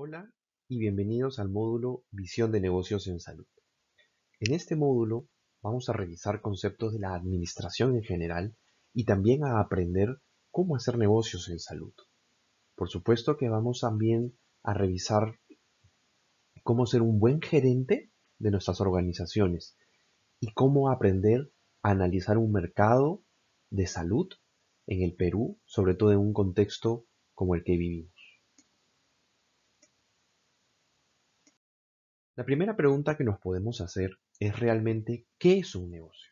Hola y bienvenidos al módulo Visión de negocios en salud. En este módulo vamos a revisar conceptos de la administración en general y también a aprender cómo hacer negocios en salud. Por supuesto que vamos también a revisar cómo ser un buen gerente de nuestras organizaciones y cómo aprender a analizar un mercado de salud en el Perú, sobre todo en un contexto como el que vivimos. La primera pregunta que nos podemos hacer es realmente qué es un negocio.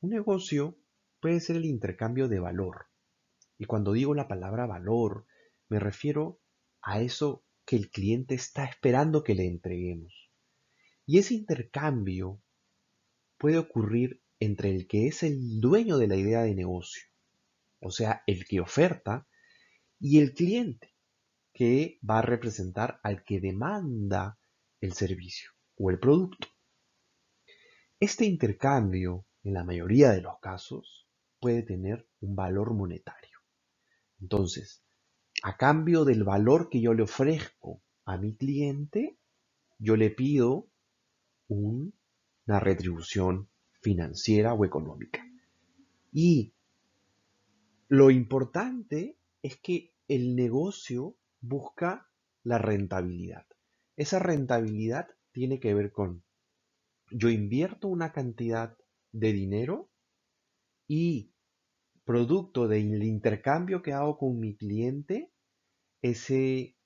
Un negocio puede ser el intercambio de valor. Y cuando digo la palabra valor, me refiero a eso que el cliente está esperando que le entreguemos. Y ese intercambio puede ocurrir entre el que es el dueño de la idea de negocio, o sea, el que oferta, y el cliente, que va a representar al que demanda el servicio o el producto. Este intercambio, en la mayoría de los casos, puede tener un valor monetario. Entonces, a cambio del valor que yo le ofrezco a mi cliente, yo le pido una retribución financiera o económica. Y lo importante es que el negocio busca la rentabilidad. Esa rentabilidad tiene que ver con, yo invierto una cantidad de dinero y producto del intercambio que hago con mi cliente, ese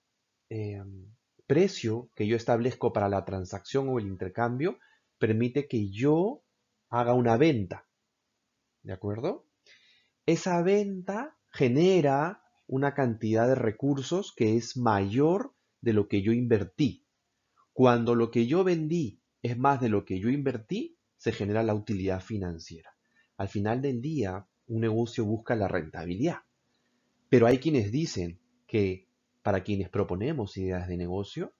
em, precio que yo establezco para la transacción o el intercambio permite que yo haga una venta. ¿De acuerdo? Esa venta genera una cantidad de recursos que es mayor de lo que yo invertí. Cuando lo que yo vendí es más de lo que yo invertí, se genera la utilidad financiera. Al final del día, un negocio busca la rentabilidad. Pero hay quienes dicen que para quienes proponemos ideas de negocio,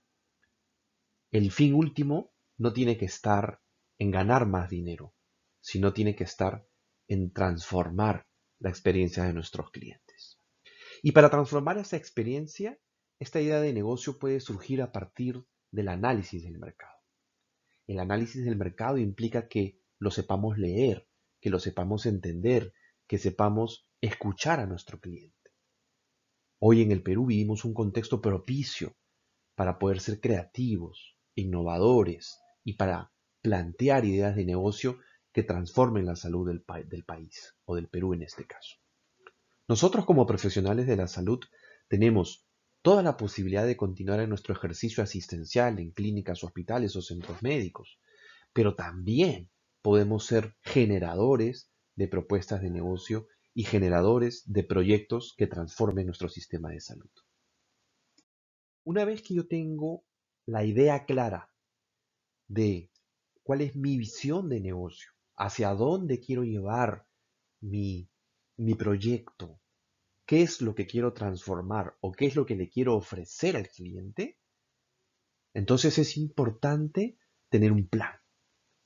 el fin último no tiene que estar en ganar más dinero, sino tiene que estar en transformar la experiencia de nuestros clientes. Y para transformar esa experiencia, esta idea de negocio puede surgir a partir del análisis del mercado. El análisis del mercado implica que lo sepamos leer, que lo sepamos entender, que sepamos escuchar a nuestro cliente. Hoy en el Perú vivimos un contexto propicio para poder ser creativos, innovadores y para plantear ideas de negocio que transformen la salud del, país o del Perú en este caso. Nosotros como profesionales de la salud tenemos toda la posibilidad de continuar en nuestro ejercicio asistencial en clínicas, hospitales o centros médicos, pero también podemos ser generadores de propuestas de negocio y generadores de proyectos que transformen nuestro sistema de salud. Una vez que yo tengo la idea clara de cuál es mi visión de negocio, hacia dónde quiero llevar mi, mi proyecto, qué es lo que quiero transformar o qué es lo que le quiero ofrecer al cliente, entonces es importante tener un plan,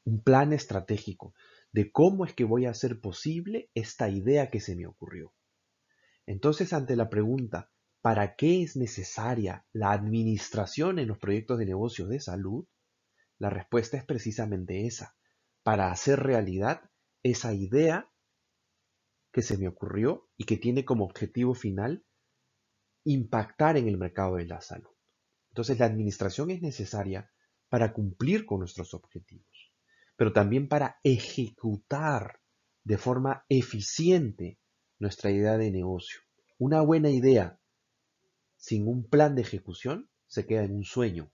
un plan estratégico de cómo es que voy a hacer posible esta idea que se me ocurrió. Entonces, ante la pregunta, ¿para qué es necesaria la administración en los proyectos de negocios de salud? La respuesta es precisamente esa, para hacer realidad esa idea que se me ocurrió y que tiene como objetivo final impactar en el mercado de la salud. Entonces la administración es necesaria para cumplir con nuestros objetivos, pero también para ejecutar de forma eficiente nuestra idea de negocio. Una buena idea sin un plan de ejecución se queda en un sueño.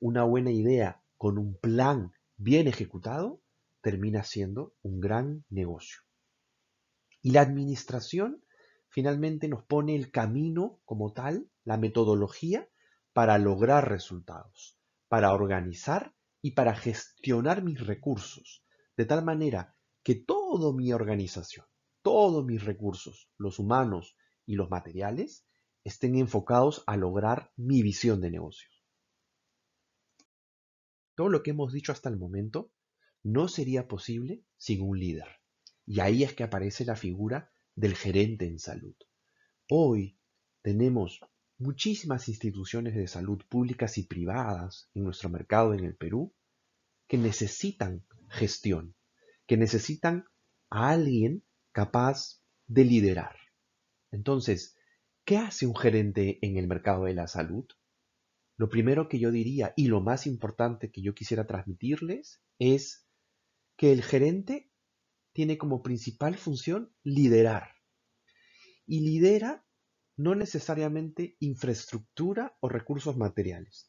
Una buena idea con un plan bien ejecutado termina siendo un gran negocio. Y la administración finalmente nos pone el camino como tal, la metodología para lograr resultados, para organizar y para gestionar mis recursos, de tal manera que toda mi organización, todos mis recursos, los humanos y los materiales, estén enfocados a lograr mi visión de negocios. Todo lo que hemos dicho hasta el momento no sería posible sin un líder. Y ahí es que aparece la figura del gerente en salud. Hoy tenemos muchísimas instituciones de salud públicas y privadas en nuestro mercado en el Perú que necesitan gestión, que necesitan a alguien capaz de liderar. Entonces, ¿qué hace un gerente en el mercado de la salud? Lo primero que yo diría y lo más importante que yo quisiera transmitirles es que el gerente tiene como principal función liderar. Y lidera no necesariamente infraestructura o recursos materiales.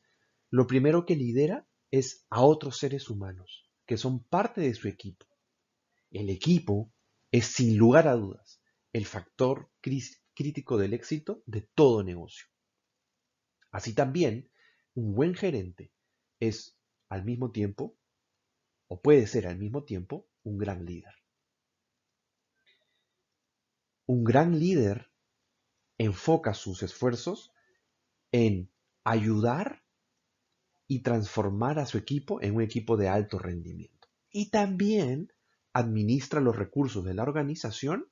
Lo primero que lidera es a otros seres humanos, que son parte de su equipo. El equipo es sin lugar a dudas el factor crítico del éxito de todo negocio. Así también, un buen gerente es al mismo tiempo, o puede ser al mismo tiempo, un gran líder un gran líder enfoca sus esfuerzos en ayudar y transformar a su equipo en un equipo de alto rendimiento. Y también administra los recursos de la organización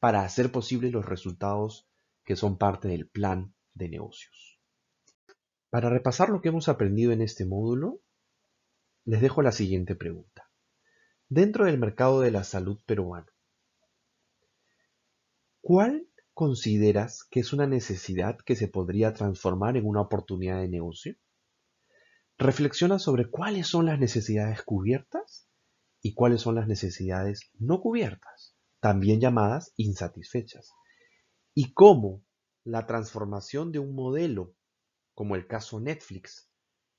para hacer posibles los resultados que son parte del plan de negocios. Para repasar lo que hemos aprendido en este módulo, les dejo la siguiente pregunta. Dentro del mercado de la salud peruano, ¿Cuál consideras que es una necesidad que se podría transformar en una oportunidad de negocio? Reflexiona sobre cuáles son las necesidades cubiertas y cuáles son las necesidades no cubiertas, también llamadas insatisfechas, y cómo la transformación de un modelo, como el caso Netflix,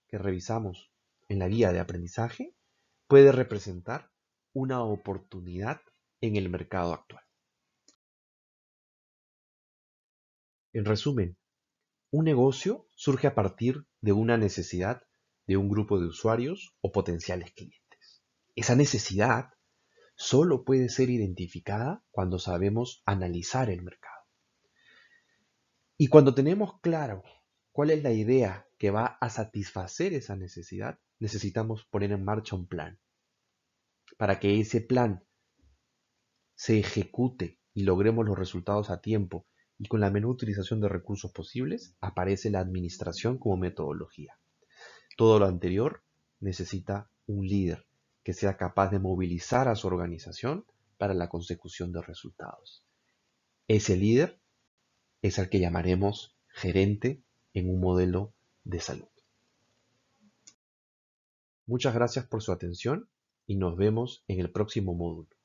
que revisamos en la guía de aprendizaje, puede representar una oportunidad en el mercado actual. En resumen, un negocio surge a partir de una necesidad de un grupo de usuarios o potenciales clientes. Esa necesidad solo puede ser identificada cuando sabemos analizar el mercado. Y cuando tenemos claro cuál es la idea que va a satisfacer esa necesidad, necesitamos poner en marcha un plan. Para que ese plan se ejecute y logremos los resultados a tiempo y con la menor utilización de recursos posibles, aparece la administración como metodología. Todo lo anterior necesita un líder que sea capaz de movilizar a su organización para la consecución de resultados. Ese líder es al que llamaremos gerente en un modelo de salud. Muchas gracias por su atención y nos vemos en el próximo módulo.